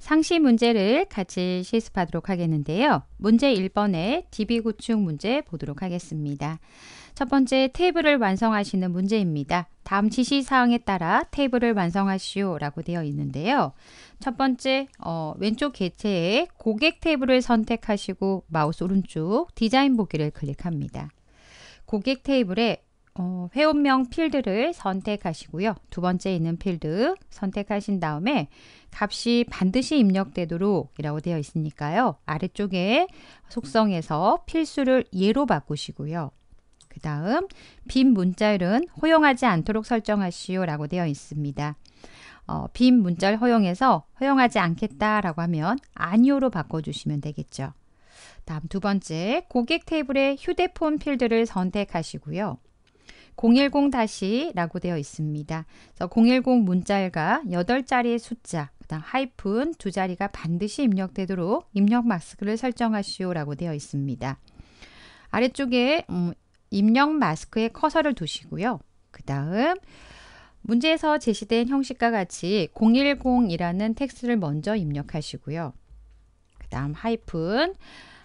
상시 문제를 같이 실습하도록 하겠는데요. 문제 1번의 DB 구축 문제 보도록 하겠습니다. 첫 번째 테이블을 완성하시는 문제입니다. 다음 지시사항에 따라 테이블을 완성하시오 라고 되어 있는데요. 첫 번째 어, 왼쪽 개체에 고객 테이블을 선택하시고 마우스 오른쪽 디자인 보기를 클릭합니다. 고객 테이블에 어, 회원명 필드를 선택하시고요. 두 번째 있는 필드 선택하신 다음에 값이 반드시 입력되도록 이라고 되어 있으니까요. 아래쪽에 속성에서 필수를 예로 바꾸시고요. 그 다음 빈 문자열은 허용하지 않도록 설정하시오 라고 되어 있습니다. 어, 빈 문자열 허용해서 허용하지 않겠다라고 하면 아니오로 바꿔주시면 되겠죠. 다음 두 번째 고객 테이블의 휴대폰 필드를 선택하시고요. 010-라고 되어 있습니다. 010문자열과 8자리의 숫자, 그다음 하이픈 두 자리가 반드시 입력되도록 입력 마스크를 설정하시오라고 되어 있습니다. 아래쪽에 음, 입력 마스크에 커서를 두시고요. 그 다음 문제에서 제시된 형식과 같이 010이라는 텍스트를 먼저 입력하시고요. 그 다음 하이픈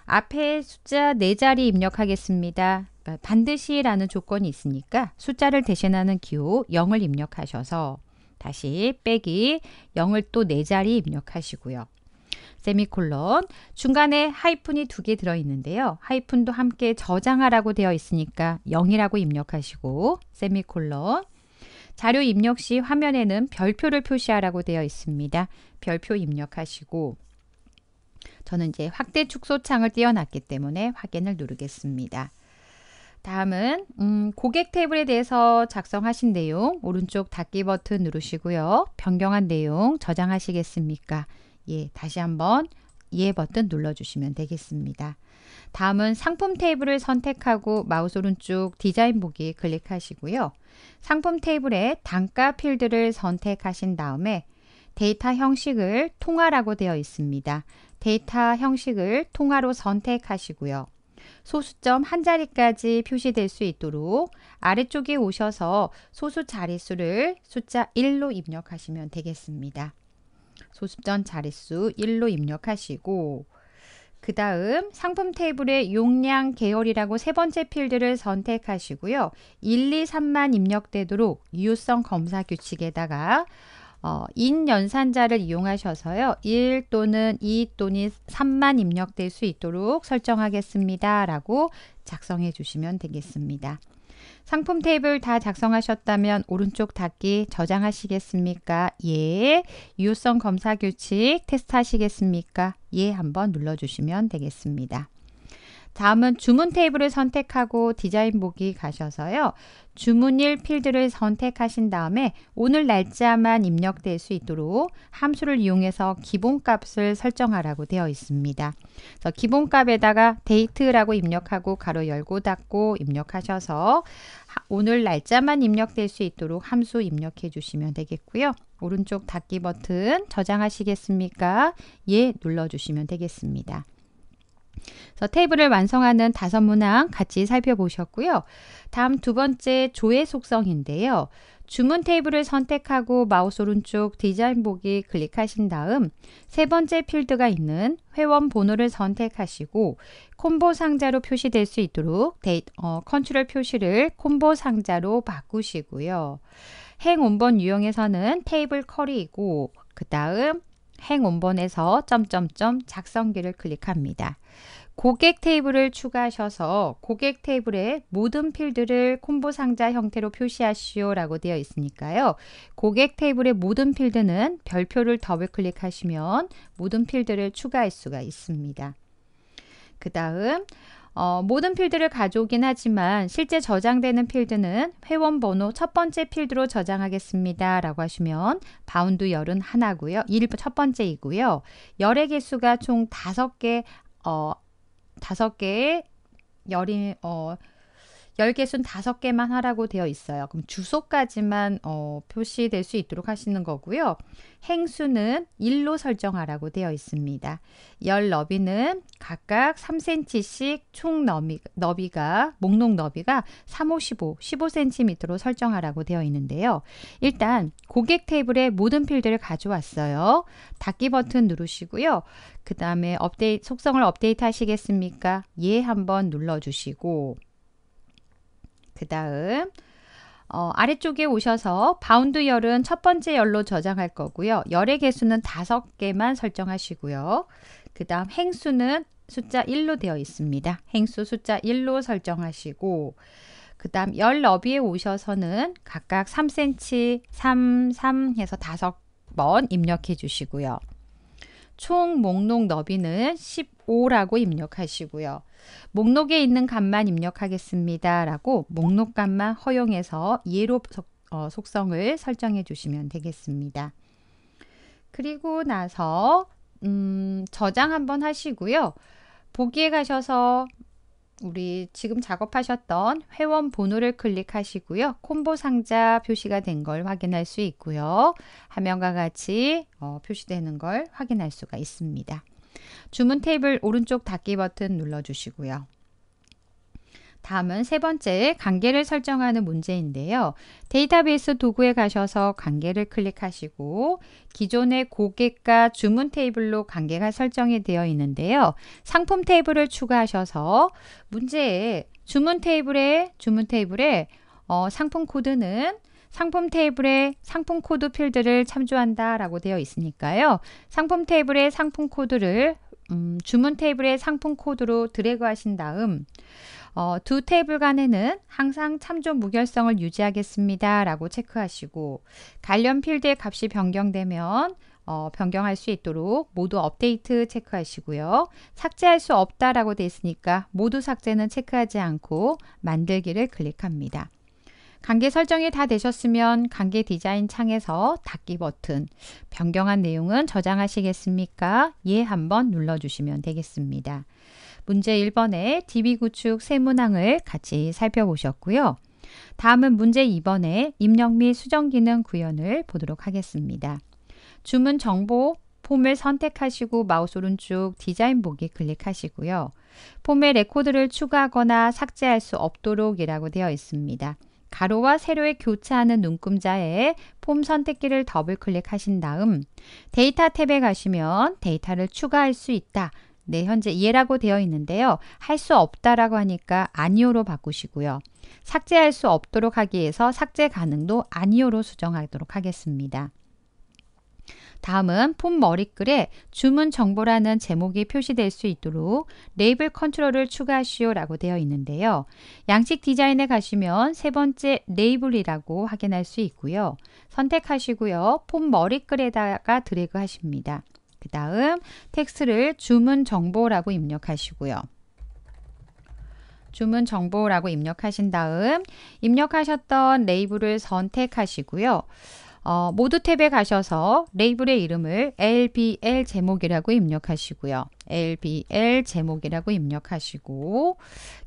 앞에 숫자 4자리 입력하겠습니다. 그러니까 반드시라는 조건이 있으니까 숫자를 대신하는 기호 0을 입력하셔서 다시 빼기 0을 또 4자리 입력하시고요. 세미콜론 중간에 하이픈이 두 개 들어있는데요. 하이픈도 함께 저장하라고 되어 있으니까 0이라고 입력하시고 세미콜론 자료 입력 시 화면에는 별표를 표시하라고 되어 있습니다. 별표 입력하시고 저는 이제 확대 축소 창을 띄워놨기 때문에 확인을 누르겠습니다. 다음은 음, 고객 테이블에 대해서 작성하신 내용 오른쪽 닫기 버튼 누르시고요. 변경한 내용 저장하시겠습니까? 예, 다시 한번 예 버튼 눌러주시면 되겠습니다. 다음은 상품 테이블을 선택하고 마우스 오른쪽 디자인 보기 클릭하시고요. 상품 테이블에 단가 필드를 선택하신 다음에 데이터 형식을 통화라고 되어 있습니다. 데이터 형식을 통화로 선택하시고요. 소수점 한 자리까지 표시될 수 있도록 아래쪽에 오셔서 소수 자릿수를 숫자 1로 입력하시면 되겠습니다. 소수점 자릿수 1로 입력하시고 그 다음 상품 테이블의 용량 계열이라고 세 번째 필드를 선택하시고요. 1, 2, 3만 입력되도록 유효성 검사 규칙에다가 어, 인 연산자를 이용하셔서요. 1 또는 2 또는 3만 입력될 수 있도록 설정하겠습니다. 라고 작성해 주시면 되겠습니다. 상품 테이블 다 작성하셨다면 오른쪽 닫기 저장하시겠습니까? 예. 유효성 검사 규칙 테스트 하시겠습니까? 예 한번 눌러주시면 되겠습니다. 다음은 주문 테이블을 선택하고 디자인 보기 가셔서요. 주문일 필드를 선택하신 다음에 오늘 날짜만 입력될 수 있도록 함수를 이용해서 기본값을 설정하라고 되어 있습니다. 그래서 기본값에다가 데이트라고 입력하고 가로 열고 닫고 입력하셔서 오늘 날짜만 입력될 수 있도록 함수 입력해 주시면 되겠고요. 오른쪽 닫기 버튼 저장하시겠습니까? 예 눌러주시면 되겠습니다. 그래서 테이블을 완성하는 다섯 문항 같이 살펴보셨고요. 다음 두 번째 조회 속성인데요. 주문 테이블을 선택하고 마우스 오른쪽 디자인 보기 클릭하신 다음 세 번째 필드가 있는 회원 번호를 선택하시고 콤보 상자로 표시될 수 있도록 데이, 어, 컨트롤 표시를 콤보 상자로 바꾸시고요. 행 원본 유형에서는 테이블 커리이고 그 다음 행 원본에서 점점점 작성기를 클릭합니다. 고객 테이블을 추가하셔서 고객 테이블에 모든 필드를 콤보 상자 형태로 표시하시오 라고 되어 있으니까요. 고객 테이블의 모든 필드는 별표를 더블 클릭하시면 모든 필드를 추가할 수가 있습니다. 그 다음 어, 모든 필드를 가져오긴 하지만 실제 저장되는 필드는 회원 번호 첫 번째 필드로 저장하겠습니다. 라고 하시면 바운드 열은 하나고요. 1 첫 번째이고요. 열의 개수가 총 다섯 개, 어, 다섯 개의 열이, 어, 10개 순 5개만 하라고 되어 있어요. 그럼 주소까지만 어, 표시될 수 있도록 하시는 거고요. 행수는 1로 설정하라고 되어 있습니다. 열 너비는 각각 3cm씩 총 너비, 너비가 목록 너비가 355, 15cm로 설정하라고 되어 있는데요. 일단 고객 테이블에 모든 필드를 가져왔어요. 닫기 버튼 누르시고요. 그 다음에 업데이트 속성을 업데이트 하시겠습니까? 예 한번 눌러주시고 그 다음 어, 아래쪽에 오셔서 바운드 열은 첫 번째 열로 저장할 거고요. 열의 개수는 다섯 개만 설정하시고요. 그 다음 행수는 숫자 1로 되어 있습니다. 행수 숫자 1로 설정하시고 그 다음 열 너비에 오셔서는 각각 3cm, 3, 3 해서 다섯 번 입력해 주시고요. 총 목록 너비는 15라고 입력하시고요. 목록에 있는 값만 입력하겠습니다. 라고 목록값만 허용해서 예로 어, 속성을 설정해 주시면 되겠습니다. 그리고 나서 음, 저장 한번 하시고요. 보기에 가셔서 우리 지금 작업하셨던 회원 번호를 클릭하시고요. 콤보 상자 표시가 된 걸 확인할 수 있고요. 화면과 같이 어, 표시되는 걸 확인할 수가 있습니다. 주문 테이블 오른쪽 닫기 버튼 눌러주시고요. 다음은 세 번째 관계를 설정하는 문제인데요. 데이터베이스 도구에 가셔서 관계를 클릭하시고 기존의 고객과 주문 테이블로 관계가 설정이 되어 있는데요. 상품 테이블을 추가하셔서 문제에 주문 테이블에 주문 테이블에 어, 상품 코드는 상품 테이블에 상품 코드 필드를 참조한다 라고 되어 있으니까요. 상품 테이블에 상품 코드를 음, 주문 테이블에 상품 코드로 드래그 하신 다음 어, 두 테이블 간에는 항상 참조 무결성을 유지하겠습니다. 라고 체크하시고 관련 필드의 값이 변경되면 어, 변경할 수 있도록 모두 업데이트 체크하시고요. 삭제할 수 없다라고 되어 있으니까 모두 삭제는 체크하지 않고 만들기를 클릭합니다. 관계 설정이 다 되셨으면 관계 디자인 창에서 닫기 버튼, 변경한 내용은 저장하시겠습니까? 예 한번 눌러주시면 되겠습니다. 문제 1번에 DB 구축 세 문항을 같이 살펴보셨고요. 다음은 문제 2번에 입력 및 수정 기능 구현을 보도록 하겠습니다. 주문 정보 폼을 선택하시고 마우스 오른쪽 디자인 보기 클릭하시고요. 폼에 레코드를 추가하거나 삭제할 수 없도록 이라고 되어 있습니다. 가로와 세로에 교차하는 눈금자에 폼 선택기를 더블 클릭하신 다음 데이터 탭에 가시면 데이터를 추가할 수 있다 네, 현재 예라고 되어 있는데요. 할 수 없다라고 하니까 아니오로 바꾸시고요. 삭제할 수 없도록 하기 위해서 삭제 가능도 아니오로 수정하도록 하겠습니다. 다음은 폼 머리글에 주문 정보라는 제목이 표시될 수 있도록 레이블 컨트롤을 추가하시오 라고 되어 있는데요. 양식 디자인에 가시면 세 번째 레이블이라고 확인할 수 있고요. 선택하시고요. 폼 머리글에다가 드래그 하십니다. 그 다음 텍스트를 주문 정보라고 입력하시고요. 주문 정보라고 입력하신 다음 입력하셨던 레이블을 선택하시고요. 어, 모두 탭에 가셔서 레이블의 이름을 LBL 제목이라고 입력하시고요. LBL 제목이라고 입력하시고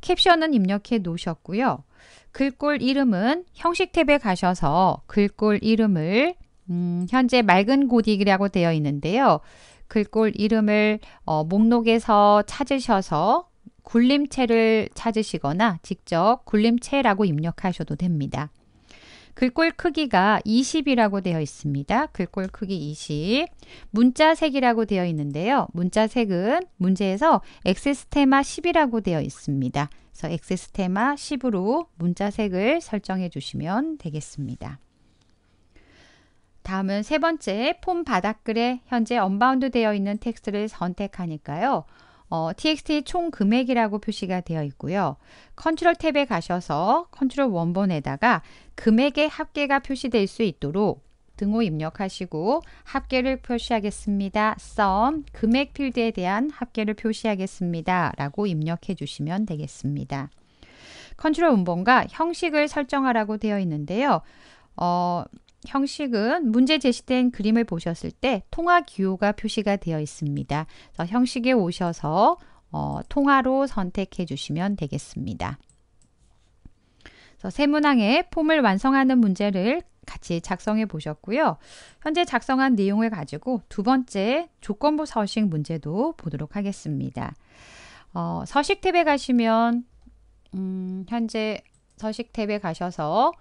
캡션은 입력해 놓으셨고요. 글꼴 이름은 형식 탭에 가셔서 글꼴 이름을 음, 현재 맑은 고딕이라고 되어 있는데요. 글꼴 이름을 어, 목록에서 찾으셔서 굴림체를 찾으시거나 직접 굴림체라고 입력하셔도 됩니다. 글꼴 크기가 20이라고 되어 있습니다. 글꼴 크기 20. 문자색이라고 되어 있는데요. 문자색은 문제에서 엑세스테마 10이라고 되어 있습니다. 그래서 엑세스테마 10으로 문자색을 설정해 주시면 되겠습니다. 다음은 세 번째 폼 바닥글에 현재 언바운드 되어 있는 텍스트를 선택하니까요. 어, txt 총 금액이라고 표시가 되어 있고요. 컨트롤 탭에 가셔서 컨트롤 원본에다가 금액의 합계가 표시될 수 있도록 등호 입력하시고 합계를 표시하겠습니다. sum 금액 필드에 대한 합계를 표시하겠습니다. 라고 입력해 주시면 되겠습니다. 컨트롤 원본과 형식을 설정하라고 되어 있는데요. 어, 형식은 문제 제시된 그림을 보셨을 때 통화 기호가 표시가 되어 있습니다. 형식에 오셔서 어, 통화로 선택해 주시면 되겠습니다. 세문항의 폼을 완성하는 문제를 같이 작성해 보셨고요. 현재 작성한 내용을 가지고 두 번째 조건부 서식 문제도 보도록 하겠습니다. 어, 서식 탭에 가시면 음, 현재 서식 탭에 가셔서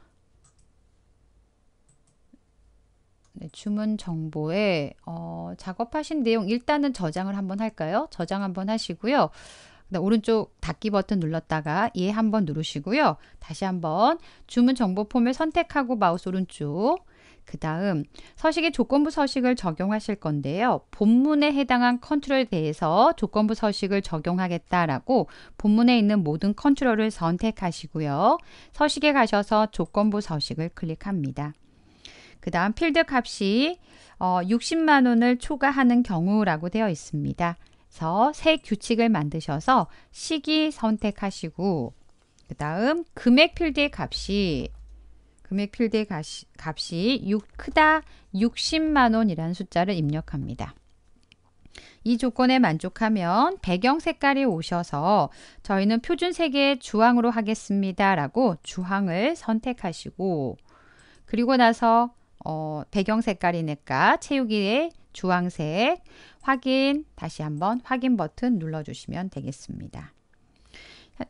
네, 주문 정보에 어, 작업하신 내용 일단은 저장을 한번 할까요? 저장 한번 하시고요. 오른쪽 닫기 버튼 눌렀다가 예 한번 누르시고요. 다시 한번 주문 정보 폼을 선택하고 마우스 오른쪽 그 다음 서식의 조건부 서식을 적용하실 건데요. 본문에 해당한 컨트롤에 대해서 조건부 서식을 적용하겠다라고 본문에 있는 모든 컨트롤을 선택하시고요. 서식에 가셔서 조건부 서식을 클릭합니다. 그 다음 필드 값이 어, 60만 원을 초과하는 경우라고 되어 있습니다. 그래서 새 규칙을 만드셔서 시기 선택하시고 그 다음 금액 필드의 값이 금액 필드의 값이, 값이 6, 크다 60만 원이라는 숫자를 입력합니다. 이 조건에 만족하면 배경 색깔이 오셔서 저희는 표준 색의 주황으로 하겠습니다. 라고 주황을 선택하시고 그리고 나서 어, 배경 색깔이니까 채우기의 주황색 확인 다시 한번 확인 버튼 눌러주시면 되겠습니다.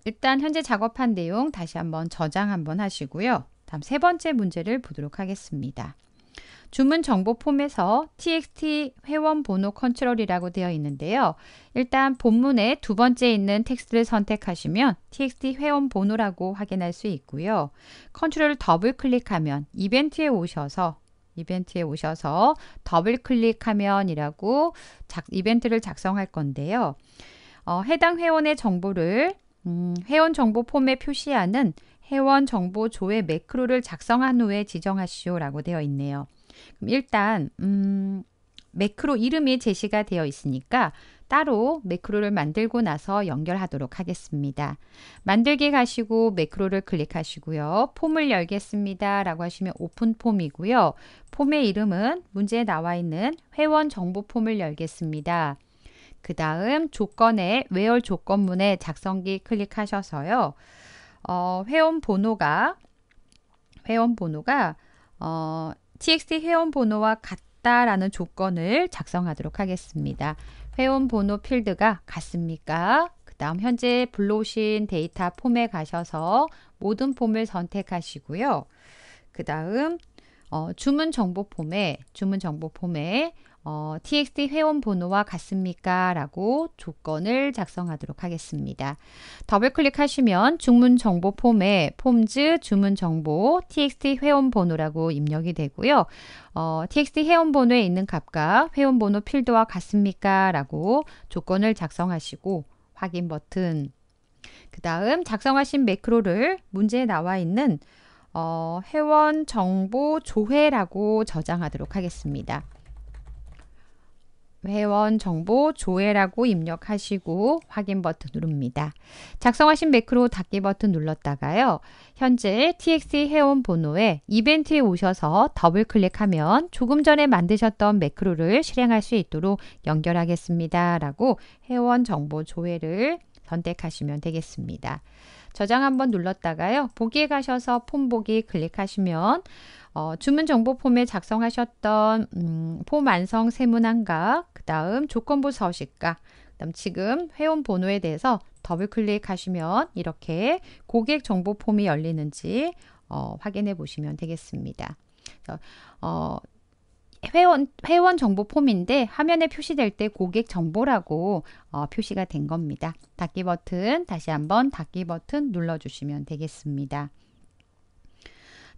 일단 현재 작업한 내용 다시 한번 저장 한번 하시고요. 다음 세 번째 문제를 보도록 하겠습니다. 주문 정보 폼에서 txt 회원 번호 컨트롤이라고 되어 있는데요. 일단 본문의 두 번째 있는 텍스트를 선택하시면 txt 회원 번호라고 확인할 수 있고요. 컨트롤 더블 클릭하면 이벤트에 오셔서 이벤트에 오셔서 더블 클릭하면이라고 작, 이벤트를 작성할 건데요. 어, 해당 회원의 정보를 음, 회원 정보 폼에 표시하는 회원 정보 조회 매크로를 작성한 후에 지정하시오라고 되어 있네요. 그럼 일단 음, 매크로 이름이 제시가 되어 있으니까 따로 매크로를 만들고 나서 연결하도록 하겠습니다. 만들기 가시고 매크로를 클릭하시고요. 폼을 열겠습니다. 라고 하시면 오픈 폼이고요. 폼의 이름은 문제에 나와 있는 회원 정보 폼을 열겠습니다. 그 다음 조건에 외열 조건문에 작성기 클릭하셔서요. 어, 회원 번호가 회원 번호가 어, txt 회원 번호와 같다라는 조건을 작성하도록 하겠습니다. 회원 번호 필드가 같습니까? 그 다음 현재 불러오신 데이터 폼에 가셔서 모든 폼을 선택하시고요. 그 다음 어, 주문 정보 폼에 주문 정보 폼에 어, txt 회원 번호와 같습니까? 라고 조건을 작성하도록 하겠습니다. 더블 클릭하시면 주문 정보 폼에 폼즈 주문 정보 txt 회원 번호라고 입력이 되고요. 어, txt 회원 번호에 있는 값과 회원 번호 필드와 같습니까? 라고 조건을 작성하시고 확인 버튼 그 다음 작성하신 매크로를 문제에 나와 있는 어, 회원 정보 조회라고 저장하도록 하겠습니다. 회원 정보 조회라고 입력하시고 확인 버튼 누릅니다. 작성하신 매크로 닫기 버튼 눌렀다가요. 현재 TXT 회원 번호에 이벤트에 오셔서 더블 클릭하면 조금 전에 만드셨던 매크로를 실행할 수 있도록 연결하겠습니다. 라고 회원 정보 조회를 선택하시면 되겠습니다. 저장 한번 눌렀다가요. 보기에 가셔서 폰 보기 클릭하시면 어, 주문 정보 폼에 작성하셨던 음, 폼 완성 세문안과 그 다음 조건부 서식과 그 다음 지금 회원 번호에 대해서 더블 클릭하시면 이렇게 고객 정보 폼이 열리는지 어, 확인해 보시면 되겠습니다. 그래서, 어, 회원, 회원 정보 폼인데 화면에 표시될 때 고객 정보라고 어, 표시가 된 겁니다. 닫기 버튼 다시 한번 닫기 버튼 눌러주시면 되겠습니다.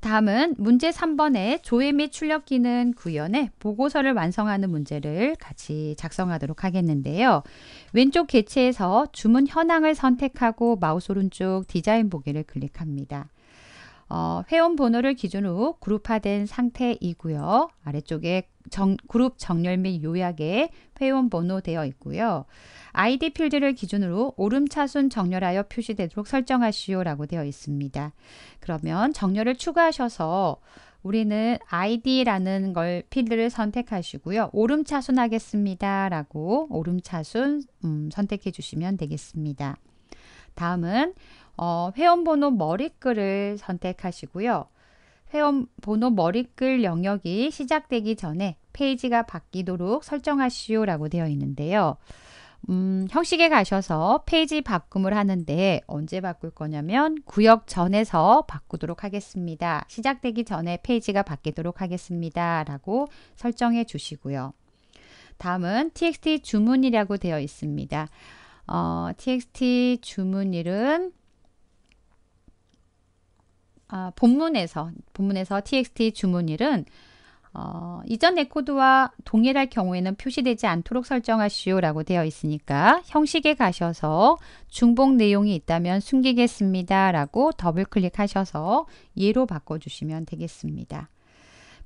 다음은 문제 3번의 조회 및 출력 기능 구현에 보고서를 완성하는 문제를 같이 작성하도록 하겠는데요. 왼쪽 개체에서 주문 현황을 선택하고 마우스 오른쪽 디자인 보기를 클릭합니다. 어, 회원 번호를 기준으로 그룹화된 상태이고요. 아래쪽에 정, 그룹 정렬 및 요약에 회원 번호 되어 있고요. 아이디 필드를 기준으로 오름차순 정렬하여 표시되도록 설정하시오라고 되어 있습니다. 그러면 정렬을 추가하셔서 우리는 아이디라는 걸 필드를 선택하시고요. 오름차순 하겠습니다. 라고 오름차순 음, 선택해 주시면 되겠습니다. 다음은 어, 회원번호 머리글을 선택하시고요. 회원번호 머리글 영역이 시작되기 전에 페이지가 바뀌도록 설정하시오 라고 되어 있는데요. 음, 형식에 가셔서 페이지 바꿈을 하는데 언제 바꿀 거냐면 구역 전에서 바꾸도록 하겠습니다. 시작되기 전에 페이지가 바뀌도록 하겠습니다. 라고 설정해 주시고요. 다음은 txt 주문이라고 되어 있습니다. 어, txt 주문일은 아, 본문에서 본문에서 txt 주문일은 어, 이전 내 코드와 동일할 경우에는 표시되지 않도록 설정하시오라고 되어 있으니까 형식에 가셔서 중복 내용이 있다면 숨기겠습니다라고 더블 클릭하셔서 예로 바꿔주시면 되겠습니다.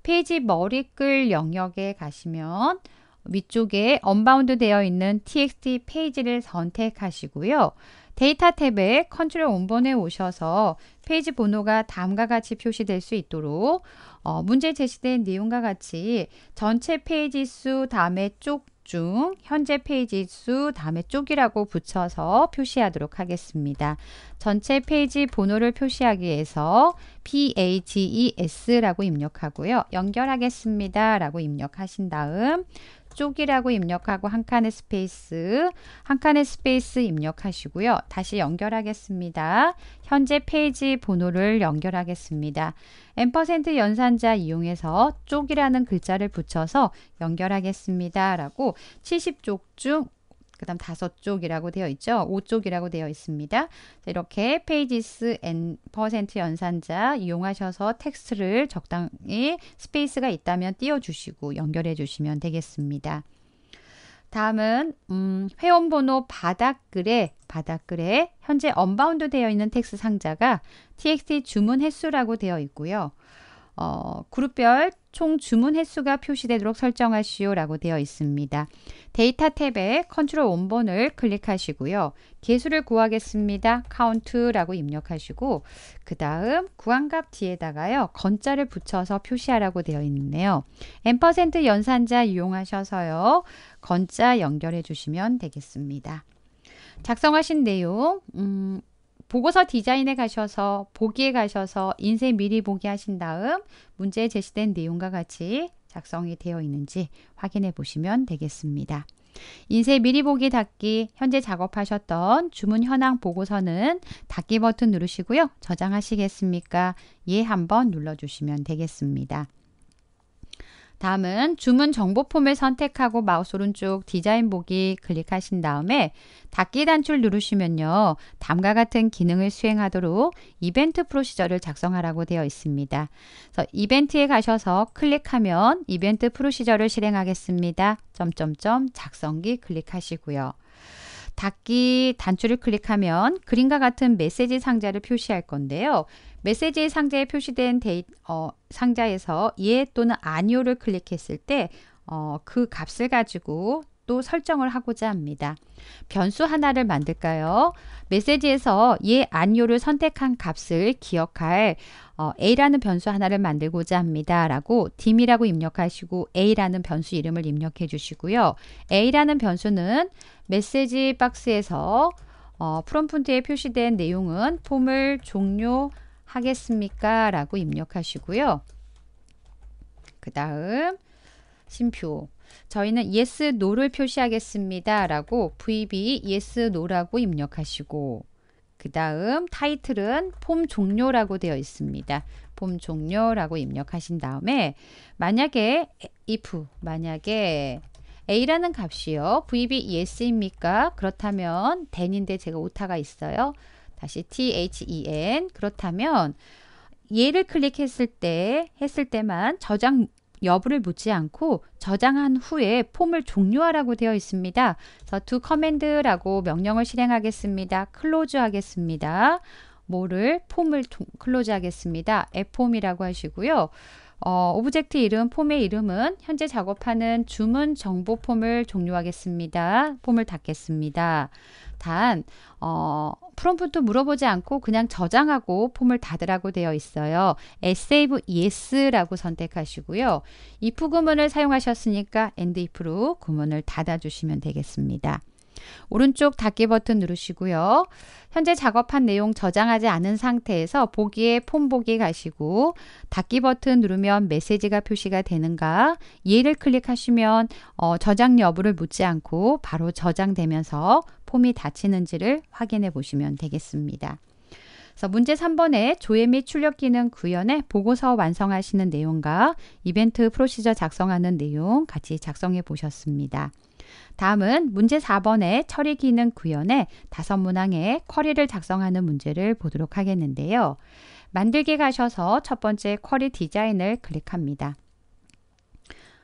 페이지 머리글 영역에 가시면 위쪽에 언바운드 되어 있는 txt 페이지를 선택하시고요. 데이터 탭에 컨트롤 원본에 오셔서 페이지 번호가 다음과 같이 표시될 수 있도록 어, 문제 제시된 내용과 같이 전체 페이지 수 다음에 쪽 중 현재 페이지 수 다음에 쪽이라고 붙여서 표시하도록 하겠습니다. 전체 페이지 번호를 표시하기 위해서 PAGES라고 입력하고요. 연결하겠습니다. 라고 입력하신 다음 쪽이라고 입력하고 한 칸의 스페이스, 한 칸의 스페이스 입력하시고요. 다시 연결하겠습니다. 현재 페이지 번호를 연결하겠습니다. 앰퍼 연산자 이용해서 쪽이라는 글자를 붙여서 연결하겠습니다. 라고 70쪽 중그 다음 다섯 쪽이라고 되어 있죠. 5쪽이라고 되어 있습니다. 이렇게 페이지스 앤 퍼센트 연산자 이용하셔서 텍스트를 적당히 스페이스가 있다면 띄워주시고 연결해 주시면 되겠습니다. 다음은 음, 회원번호 바닥글에 바닥글에 현재 언바운드 되어 있는 텍스트 상자가 txt 주문 횟수라고 되어 있고요. 어, 그룹별 총 주문 횟수가 표시되도록 설정하시오라고 되어 있습니다. 데이터 탭에 컨트롤 원번을 클릭하시고요. 개수를 구하겠습니다. 카운트라고 입력하시고 그 다음 구한값 뒤에다가요. 건자를 붙여서 표시하라고 되어 있네요. n% 연산자 이용하셔서요. 건자 연결해 주시면 되겠습니다. 작성하신 내용 음, 보고서 디자인에 가셔서 보기에 가셔서 인쇄 미리 보기 하신 다음 문제에 제시된 내용과 같이 작성이 되어 있는지 확인해 보시면 되겠습니다. 인쇄 미리 보기 닫기 현재 작업하셨던 주문 현황 보고서는 닫기 버튼 누르시고요. 저장하시겠습니까? 예 한번 눌러주시면 되겠습니다. 다음은 주문 정보 폼을 선택하고 마우스 오른쪽 디자인 보기 클릭하신 다음에 닫기 단추를 누르시면요. 다음과 같은 기능을 수행하도록 이벤트 프로시저를 작성하라고 되어 있습니다. 그래서 이벤트에 가셔서 클릭하면 이벤트 프로시저를 실행하겠습니다. 점점점 작성기 클릭하시고요. 닫기 단추를 클릭하면 그림과 같은 메시지 상자를 표시할 건데요. 메시지 상자에 표시된 데이, 어, 상자에서 예 또는 아니오를 클릭했을 때 어, 그 값을 가지고 또 설정을 하고자 합니다. 변수 하나를 만들까요? 메시지에서 예, 아니오를 선택한 값을 기억할 어, A라는 변수 하나를 만들고자 합니다. 라고 딤이라고 입력하시고 A라는 변수 이름을 입력해 주시고요. A라는 변수는 메시지 박스에서 어, 프롬프트에 표시된 내용은 폼을 종료 하겠습니까? 라고 입력하시고요. 그 다음 심표 저희는 yes, no를 표시하겠습니다. 라고 vb yes, no라고 입력하시고 그 다음 타이틀은 폼 종료라고 되어 있습니다. 폼 종료라고 입력하신 다음에 만약에 if 만약에 a라는 값이요. vb yes입니까? 그렇다면 then인데 제가 오타가 있어요. 다시 THEN 그렇다면 얘를 클릭했을 때 했을 때만 저장 여부를 묻지 않고 저장한 후에 폼을 종료하라고 되어 있습니다. 그래서 두 커맨드라고 명령을 실행하겠습니다. 클로즈 하겠습니다. 뭐를 폼을 클로즈 하겠습니다. 앱폼이라고 하시고요. 어, 오브젝트 이름, 폼의 이름은 현재 작업하는 주문 정보 폼을 종료하겠습니다. 폼을 닫겠습니다. 단, 어, 프롬프트 물어보지 않고 그냥 저장하고 폼을 닫으라고 되어 있어요. save yes라고 선택하시고요. if 구문을 사용하셨으니까 and if로 구문을 닫아주시면 되겠습니다. 오른쪽 닫기 버튼 누르시고요. 현재 작업한 내용 저장하지 않은 상태에서 보기에 폼 보기 가시고 닫기 버튼 누르면 메시지가 표시가 되는가 얘를 클릭하시면 어, 저장 여부를 묻지 않고 바로 저장되면서 폼이 닫히는지를 확인해 보시면 되겠습니다. 그래서 문제 3번에 조회 및 출력 기능 구현에 보고서 완성하시는 내용과 이벤트 프로시저 작성하는 내용 같이 작성해 보셨습니다. 다음은 문제 4번의 처리 기능 구현에 다섯 문항의 쿼리를 작성하는 문제를 보도록 하겠는데요. 만들기 가셔서 첫 번째 쿼리 디자인을 클릭합니다.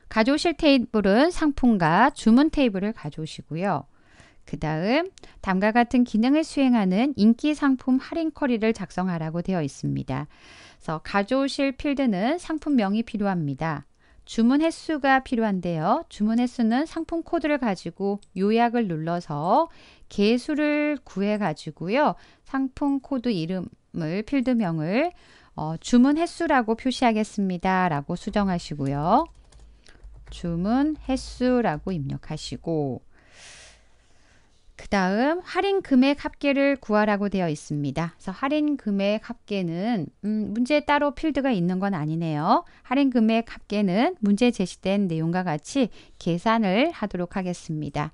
가져오실 테이블은 상품과 주문 테이블을 가져오시고요. 그 다음 다음과 같은 기능을 수행하는 인기 상품 할인 쿼리를 작성하라고 되어 있습니다. 그래서 가져오실 필드는 상품명이 필요합니다. 주문 횟수가 필요한데요. 주문 횟수는 상품 코드를 가지고 요약을 눌러서 개수를 구해 가지고요. 상품 코드 이름을 필드명을 어, 주문 횟수라고 표시하겠습니다. 라고 수정하시고요. 주문 횟수라고 입력하시고 그 다음 할인 금액 합계를 구하라고 되어 있습니다. 그래서 할인 금액 합계는 음, 문제 따로 필드가 있는 건 아니네요. 할인 금액 합계는 문제 제시된 내용과 같이 계산을 하도록 하겠습니다.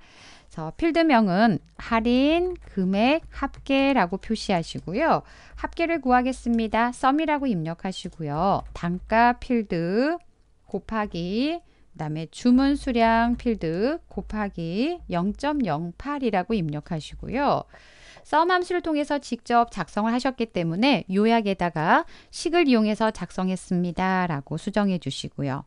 그래서 필드명은 할인 금액 합계라고 표시하시고요. 합계를 구하겠습니다. 썸이라고 입력하시고요. 단가 필드 곱하기 그 다음에 주문 수량 필드 곱하기 0.08이라고 입력하시고요. 썸 함수를 통해서 직접 작성을 하셨기 때문에 요약에다가 식을 이용해서 작성했습니다. 라고 수정해 주시고요.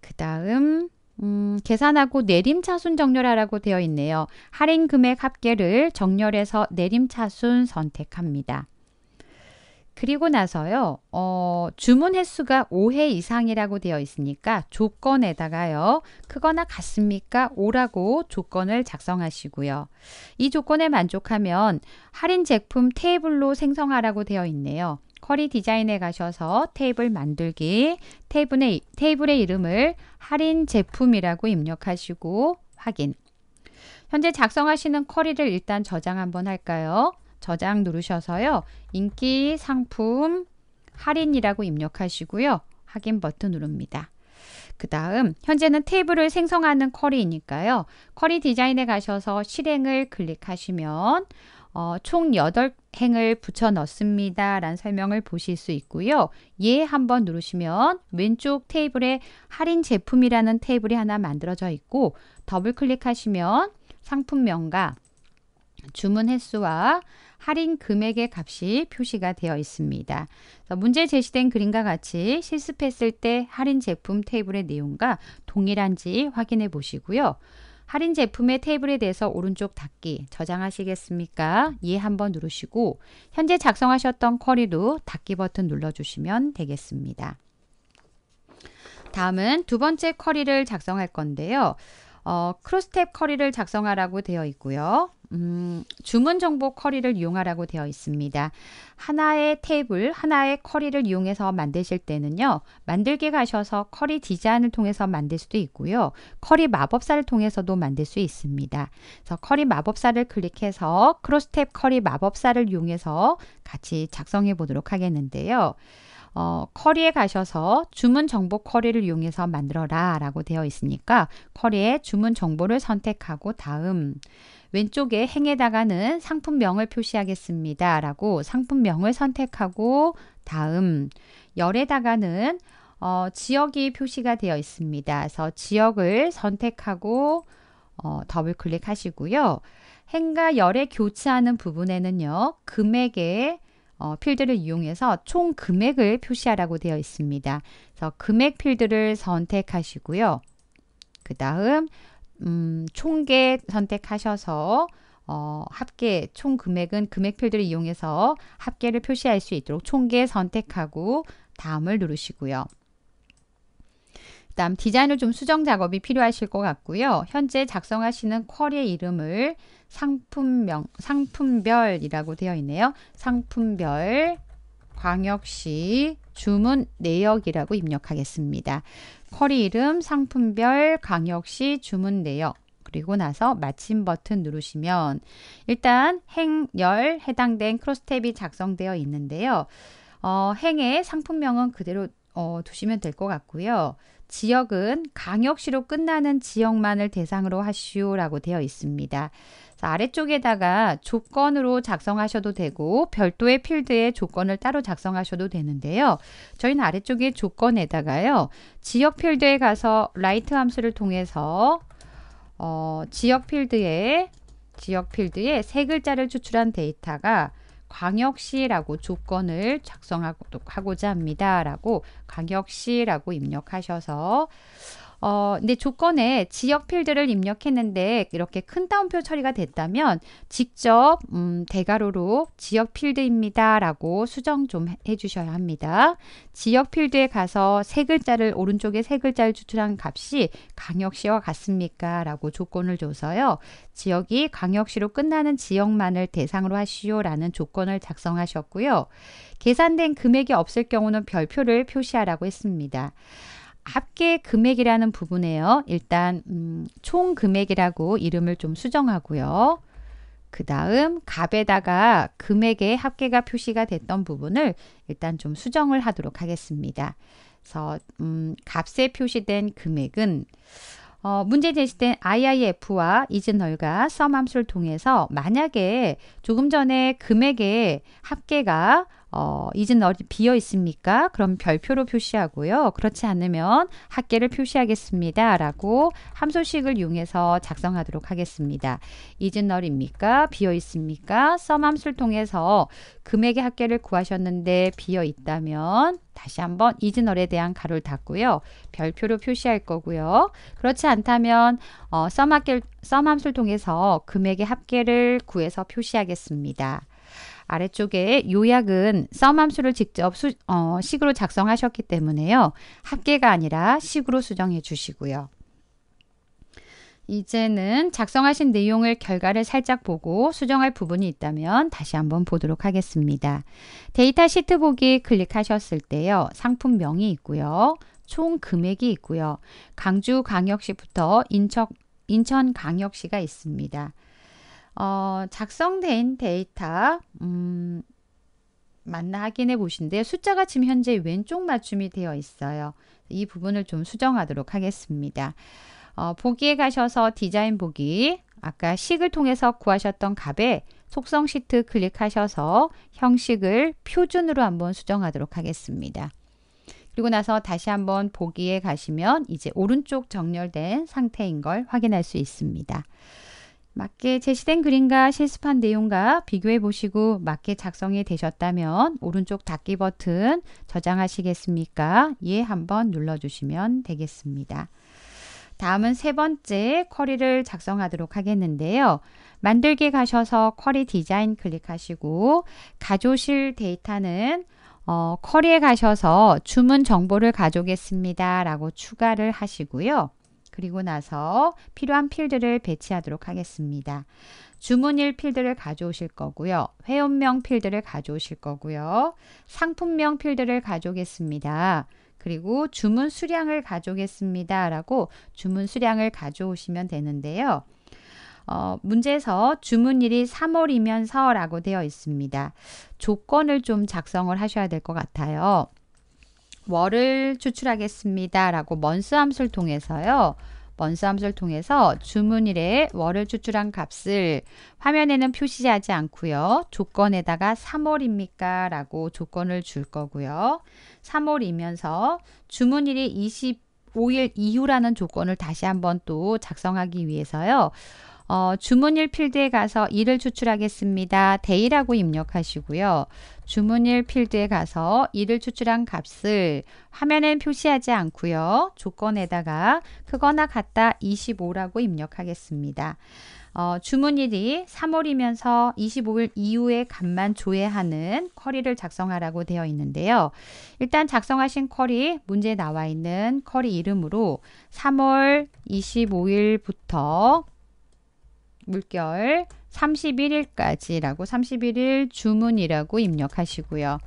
그 다음 음, 계산하고 내림차순 정렬하라고 되어 있네요. 할인 금액 합계를 정렬해서 내림차순 선택합니다. 그리고 나서요. 어, 주문 횟수가 5회 이상이라고 되어 있으니까 조건에다가요. 크거나 같습니까? 5라고 조건을 작성하시고요. 이 조건에 만족하면 할인 제품 테이블로 생성하라고 되어 있네요. 커리 디자인에 가셔서 테이블 만들기, 테이블의, 테이블의 이름을 할인 제품이라고 입력하시고 확인. 현재 작성하시는 커리를 일단 저장 한번 할까요? 저장 누르셔서요. 인기 상품 할인이라고 입력하시고요. 확인 버튼 누릅니다. 그 다음 현재는 테이블을 생성하는 쿼리이니까요. 쿼리 디자인에 가셔서 실행을 클릭하시면 어, 총 8행을 붙여 넣습니다. 라는 설명을 보실 수 있고요. 예 한번 누르시면 왼쪽 테이블에 할인 제품이라는 테이블이 하나 만들어져 있고 더블 클릭하시면 상품명과 주문 횟수와 할인 금액의 값이 표시가 되어 있습니다. 문제 제시된 그림과 같이 실습했을 때 할인 제품 테이블의 내용과 동일한지 확인해 보시고요. 할인 제품의 테이블에 대해서 오른쪽 닫기 저장하시겠습니까? 예 한번 누르시고 현재 작성하셨던 쿼리로 닫기 버튼 눌러주시면 되겠습니다. 다음은 두 번째 쿼리를 작성할 건데요. 어, 크로스탭 커리를 작성하라고 되어 있고요. 음, 주문 정보 커리를 이용하라고 되어 있습니다. 하나의 테이블, 하나의 커리를 이용해서 만드실 때는요. 만들기 가셔서 커리 디자인을 통해서 만들 수도 있고요. 커리 마법사를 통해서도 만들 수 있습니다. 그래서 커리 마법사를 클릭해서 크로스탭 커리 마법사를 이용해서 같이 작성해 보도록 하겠는데요. 어, 커리에 가셔서 주문 정보 커리를 이용해서 만들어라 라고 되어 있으니까 커리에 주문 정보를 선택하고 다음 왼쪽에 행에다가는 상품명을 표시하겠습니다 라고 상품명을 선택하고 다음 열에다가는 어, 지역이 표시가 되어 있습니다. 그래서 지역을 선택하고 어, 더블 클릭하시고요. 행과 열에 교차하는 부분에는요. 금액에 어, 필드를 이용해서 총 금액을 표시하라고 되어 있습니다. 그래서 금액 필드를 선택하시고요. 그 다음 음, 총계 선택하셔서 어, 합계 총 금액은 금액 필드를 이용해서 합계를 표시할 수 있도록 총계 선택하고 다음을 누르시고요. 그 다음 디자인을 좀 수정 작업이 필요하실 것 같고요. 현재 작성하시는 쿼리의 이름을 상품명, 상품별이라고 되어 있네요. 상품별 광역시 주문 내역이라고 입력하겠습니다. 쿼리 이름 상품별 광역시 주문 내역 그리고 나서 마침 버튼 누르시면 일단 행열 해당된 크로스탭이 작성되어 있는데요. 어, 행의 상품명은 그대로 어, 두시면 될 것 같고요. 지역은 강역시로 끝나는 지역만을 대상으로 하시오라고 되어 있습니다. 아래쪽에다가 조건으로 작성하셔도 되고 별도의 필드에 조건을 따로 작성하셔도 되는데요. 저희는 아래쪽에 조건에다가요. 지역 필드에 가서 라이트 함수를 통해서 어, 지역 필드에 지역 필드에 세 글자를 추출한 데이터가 광역시라고 조건을 작성하고자 합니다라고 광역시라고 입력하셔서 어, 근데 조건에 지역 필드를 입력했는데 이렇게 큰 따옴표 처리가 됐다면 직접 음, 대괄호로 지역 필드입니다. 라고 수정 좀 해주셔야 합니다. 지역 필드에 가서 세 글자를 오른쪽에 세 글자를 추출한 값이 강역시와 같습니까? 라고 조건을 줘서요. 지역이 강역시로 끝나는 지역만을 대상으로 하시오 라는 조건을 작성하셨고요. 계산된 금액이 없을 경우는 별표를 표시하라고 했습니다. 합계 금액이라는 부분에요. 일단 음, 총 금액이라고 이름을 좀 수정하고요. 그 다음 값에다가 금액의 합계가 표시가 됐던 부분을 일단 좀 수정을 하도록 하겠습니다. 그래서 음, 값에 표시된 금액은 어, 문제 제시된 IIF와 이즈널과 썸함수를 통해서 만약에 조금 전에 금액의 합계가 어, 이젠 어디 비어 있습니까? 그럼 별표로 표시하고요. 그렇지 않으면 학계를 표시하겠습니다. 라고 함수식을 이용해서 작성하도록 하겠습니다. 이젠 어디입니까? 비어 있습니까? 썸 함수를 통해서 금액의 학계를 구하셨는데 비어 있다면 다시 한번 이즈널에 대한 가로를 닫고요. 별표로 표시할 거고요. 그렇지 않다면 어, 썸, 학계, 썸 함수를 통해서 금액의 합계를 구해서 표시하겠습니다. 아래쪽에 요약은 썸함수를 직접 수, 어, 식으로 작성하셨기 때문에요. 합계가 아니라 식으로 수정해 주시고요. 이제는 작성하신 내용을 결과를 살짝 보고 수정할 부분이 있다면 다시 한번 보도록 하겠습니다. 데이터 시트 보기 클릭하셨을 때요. 상품명이 있고요. 총 금액이 있고요. 강주광역시부터 인천, 인천광역시가 있습니다. 어, 작성된 데이터 음, 맞나 확인해 보신데 숫자가 지금 현재 왼쪽 맞춤이 되어 있어요. 이 부분을 좀 수정하도록 하겠습니다. 어, 보기에 가셔서 디자인 보기 아까 식을 통해서 구하셨던 값에 속성 시트 클릭하셔서 형식을 표준으로 한번 수정하도록 하겠습니다. 그리고 나서 다시 한번 보기에 가시면 이제 오른쪽 정렬된 상태인 걸 확인할 수 있습니다. 맞게 제시된 그림과 실습한 내용과 비교해 보시고 맞게 작성이 되셨다면 오른쪽 닫기 버튼 저장하시겠습니까? 예 한번 눌러주시면 되겠습니다. 다음은 세 번째 쿼리를 작성하도록 하겠는데요. 만들기 가셔서 쿼리 디자인 클릭하시고 가조실 데이터는 어, 쿼리에 가셔서 주문 정보를 가져오겠습니다 라고 추가를 하시고요. 그리고 나서 필요한 필드를 배치하도록 하겠습니다. 주문일 필드를 가져오실 거고요. 회원명 필드를 가져오실 거고요. 상품명 필드를 가져오겠습니다. 그리고 주문 수량을 가져오겠습니다. 라고 주문 수량을 가져오시면 되는데요. 어, 문제에서 주문일이 3월이면서 라고 되어 있습니다. 조건을 좀 작성을 하셔야 될 것 같아요. 월을 추출하겠습니다. 라고 먼스 함수를 통해서요. 먼스 함수를 통해서 주문일에 월을 추출한 값을 화면에는 표시하지 않고요. 조건에다가 3월입니까? 라고 조건을 줄 거고요. 3월이면서 주문일이 2 5일 이후라는 조건을 다시 한번 또 작성하기 위해서요. 어, 주문일 필드에 가서 일을 추출하겠습니다. 데이라고 입력하시고요. 주문일 필드에 가서 일을 추출한 값을 화면엔 표시하지 않고요. 조건에다가 크거나 같다 25라고 입력하겠습니다. 어, 주문일이 3월이면서 25일 이후의 값만 조회하는 쿼리를 작성하라고 되어 있는데요. 일단 작성하신 쿼리 문제에 나와 있는 쿼리 이름으로 3월 25일부터 물결 31일까지라고 31일 주문이라고 입력하시고요.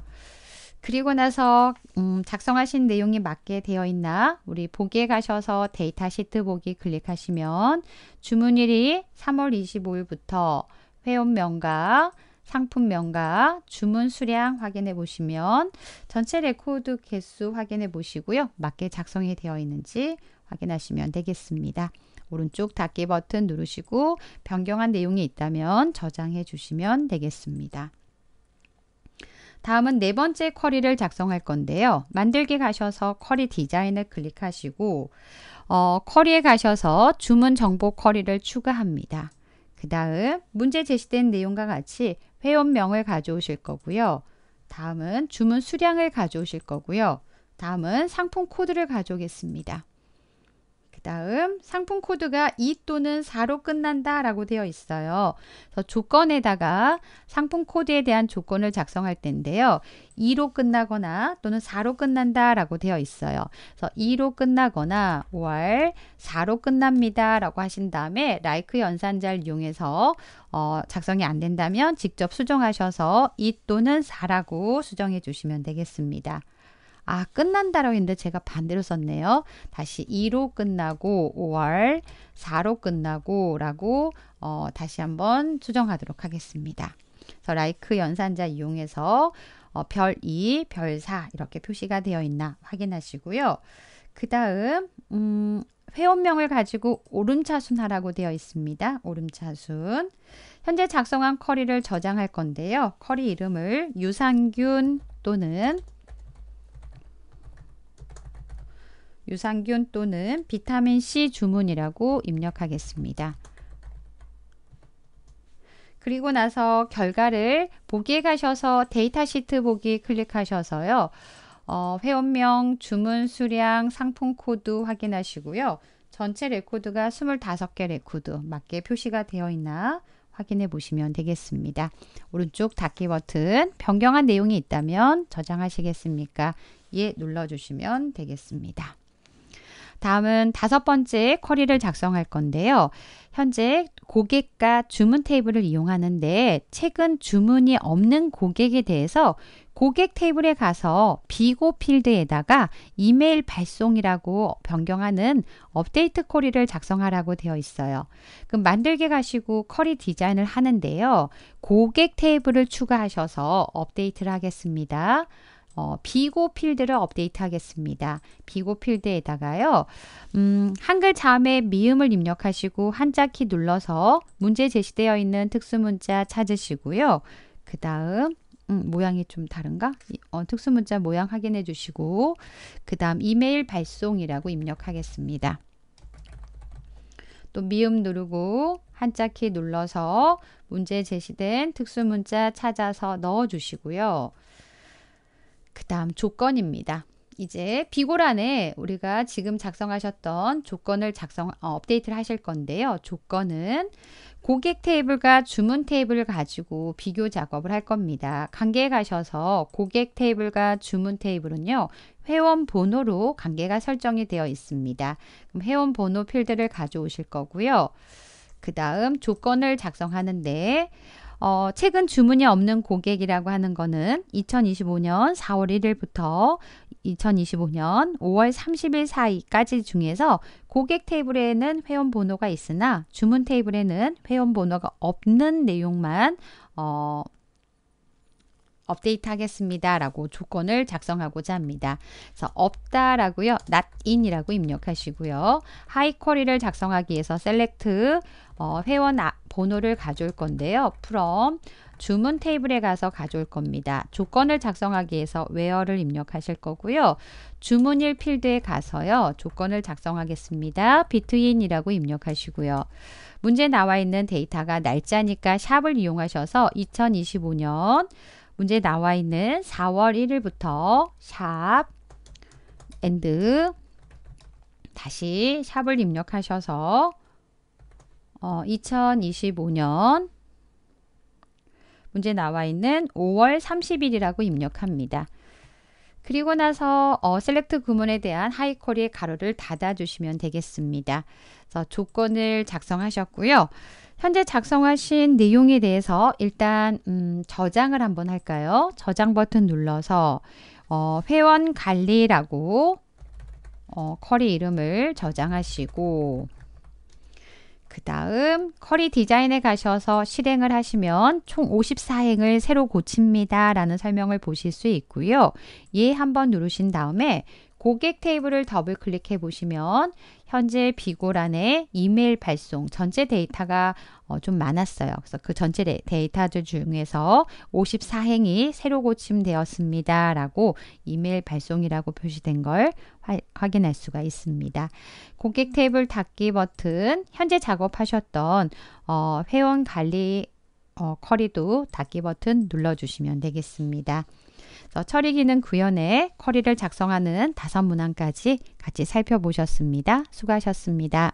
그리고 나서 음, 작성하신 내용이 맞게 되어 있나 우리 보기에 가셔서 데이터 시트 보기 클릭하시면 주문일이 3월 25일부터 회원명과 상품명과 주문 수량 확인해 보시면 전체 레코드 개수 확인해 보시고요. 맞게 작성이 되어 있는지 확인하시면 되겠습니다. 오른쪽 닫기 버튼 누르시고 변경한 내용이 있다면 저장해 주시면 되겠습니다. 다음은 네 번째 쿼리를 작성할 건데요. 만들기 가셔서 쿼리 디자인을 클릭하시고 어, 쿼리에 가셔서 주문 정보 쿼리를 추가합니다. 그 다음 문제 제시된 내용과 같이 회원명을 가져오실 거고요. 다음은 주문 수량을 가져오실 거고요. 다음은 상품 코드를 가져오겠습니다. 다음 상품 코드가 2 또는 4로 끝난다 라고 되어 있어요. 그래서 조건에다가 상품 코드에 대한 조건을 작성할 텐데요. 2로 끝나거나 또는 4로 끝난다 라고 되어 있어요. 그래서 2로 끝나거나 or 4로 끝납니다 라고 하신 다음에 라이크 연산자를 이용해서 어, 작성이 안 된다면 직접 수정하셔서 2 또는 4라고 수정해 주시면 되겠습니다. 아, 끝난다라고 했는데 제가 반대로 썼네요. 다시 2로 끝나고 5월, 4로 끝나고 라고 어, 다시 한번 수정하도록 하겠습니다. 그래서 라이크 연산자 이용해서 어, 별 2, 별 4 이렇게 표시가 되어 있나 확인하시고요. 그 다음 음, 회원명을 가지고 오름차순하라고 되어 있습니다. 오름차순. 현재 작성한 커리를 저장할 건데요. 커리 이름을 유산균 또는 유산균 또는 비타민C 주문이라고 입력하겠습니다. 그리고 나서 결과를 보기에 가셔서 데이터 시트 보기 클릭하셔서요. 어, 회원명, 주문 수량, 상품 코드 확인하시고요. 전체 레코드가 25개 레코드 맞게 표시가 되어 있나 확인해 보시면 되겠습니다. 오른쪽 닫기 버튼 변경한 내용이 있다면 저장하시겠습니까? 예 눌러주시면 되겠습니다. 다음은 다섯 번째 쿼리를 작성할 건데요. 현재 고객과 주문 테이블을 이용하는데 최근 주문이 없는 고객에 대해서 고객 테이블에 가서 비고 필드에다가 이메일 발송이라고 변경하는 업데이트 쿼리를 작성하라고 되어 있어요. 그럼 만들게 가시고 쿼리 디자인을 하는데요. 고객 테이블을 추가하셔서 업데이트를 하겠습니다. 어, 비고 필드를 업데이트 하겠습니다. 비고 필드에다가요, 음, 한글 자음의 미음을 입력하시고 한자 키 눌러서 문제 제시되어 있는 특수문자 찾으시고요. 그 다음, 음, 모양이 좀 다른가? 어, 특수문자 모양 확인해 주시고, 그 다음 이메일 발송이라고 입력하겠습니다. 또 미음 누르고 한자 키 눌러서 문제 제시된 특수문자 찾아서 넣어 주시고요. 그 다음 조건입니다. 이제 비고란에 우리가 지금 작성하셨던 조건을 작성 어, 업데이트를 하실 건데요. 조건은 고객 테이블과 주문 테이블을 가지고 비교 작업을 할 겁니다. 관계에 가셔서 고객 테이블과 주문 테이블은요. 회원 번호로 관계가 설정이 되어 있습니다. 그럼 회원 번호 필드를 가져오실 거고요. 그 다음 조건을 작성하는데 어, 최근 주문이 없는 고객이라고 하는 거는 2025년 4월 1일부터 2025년 5월 30일 사이까지 중에서 고객 테이블에는 회원 번호가 있으나 주문 테이블에는 회원 번호가 없는 내용만 어, 업데이트 하겠습니다 라고 조건을 작성하고자 합니다. 그래서 없다 라고요. not in 이라고 입력하시고요. 하이 쿼리를 작성하기 위해서 셀렉트 어, 회원 아, 번호를 가져올 건데요. from 주문 테이블에 가서 가져올 겁니다. 조건을 작성하기 위해서 where를 입력하실 거고요. 주문일 필드에 가서요. 조건을 작성하겠습니다. between이라고 입력하시고요. 문제 나와 있는 데이터가 날짜니까 샵을 이용하셔서 2025년 문제에 나와 있는 4월 1일부터 샵 엔드 다시 샵을 입력하셔서 어, 2025년 문제 나와 있는 5월 30일이라고 입력합니다. 그리고 나서 어, 셀렉트 구문에 대한 하이콜의 가로를 닫아주시면 되겠습니다. 그래서 조건을 작성하셨고요. 현재 작성하신 내용에 대해서 일단 음, 저장을 한번 할까요? 저장 버튼 눌러서 어, 회원 관리라고 어, 커리 이름을 저장하시고 그 다음 커리 디자인에 가셔서 실행을 하시면 총 54행을 새로 고칩니다. 라는 설명을 보실 수 있고요. 예 한번 누르신 다음에 고객 테이블을 더블 클릭해 보시면 현재 비고란에 이메일 발송 전체 데이터가 어, 좀 많았어요. 그래서 그 전체 데이터들 중에서 54행이 새로 고침되었습니다. 라고 이메일 발송이라고 표시된 걸 화, 확인할 수가 있습니다. 고객 테이블 닫기 버튼, 현재 작업하셨던 어, 회원 관리 어, 커리도 닫기 버튼 눌러주시면 되겠습니다. 어, 처리기능 구현에 쿼리를 작성하는 다섯 문항까지 같이 살펴보셨습니다. 수고하셨습니다.